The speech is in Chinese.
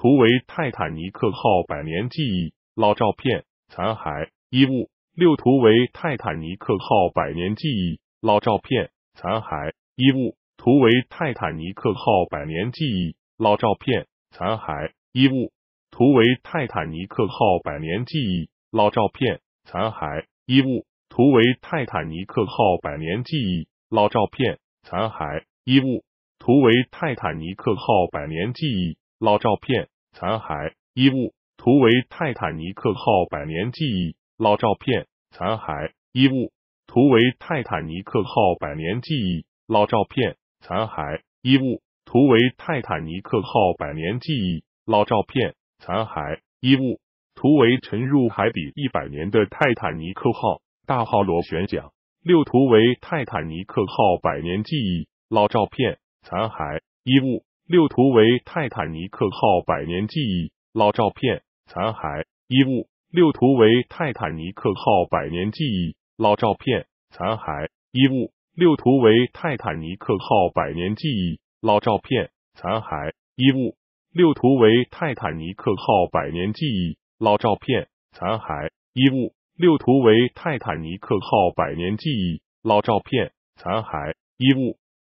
图为泰坦尼克号百年记忆老照片残骸衣物。六图为泰坦尼克号百年记忆老照片残骸衣物。图为泰坦尼克号百年记忆老照片残骸衣物。图为泰坦尼克号百年记忆老照片残骸衣物。图为泰坦尼克号百年记忆老照片残骸衣物。图为泰坦尼克号百年记忆。老照片、残骸、衣物，图为泰坦尼克号百年记忆。老照片、残骸、衣物，图为泰坦尼克号百年记忆。老照片、残骸、衣物，图为泰坦尼克号百年记忆。老照片、残骸、衣物，图为沉入海底一百年的泰坦尼克号大号螺旋桨。六图为泰坦尼克号百年记忆。老照片、残骸、衣物。六图为泰坦尼克号百年记忆老照片残骸衣物。六图为泰坦尼克号百年记忆老照片残骸衣物。六图为泰坦尼克号百年记忆老照片残骸衣物。六图为泰坦尼克号百年记忆老照片残骸衣物。六图为泰坦尼克号百年记忆老照片残骸衣物。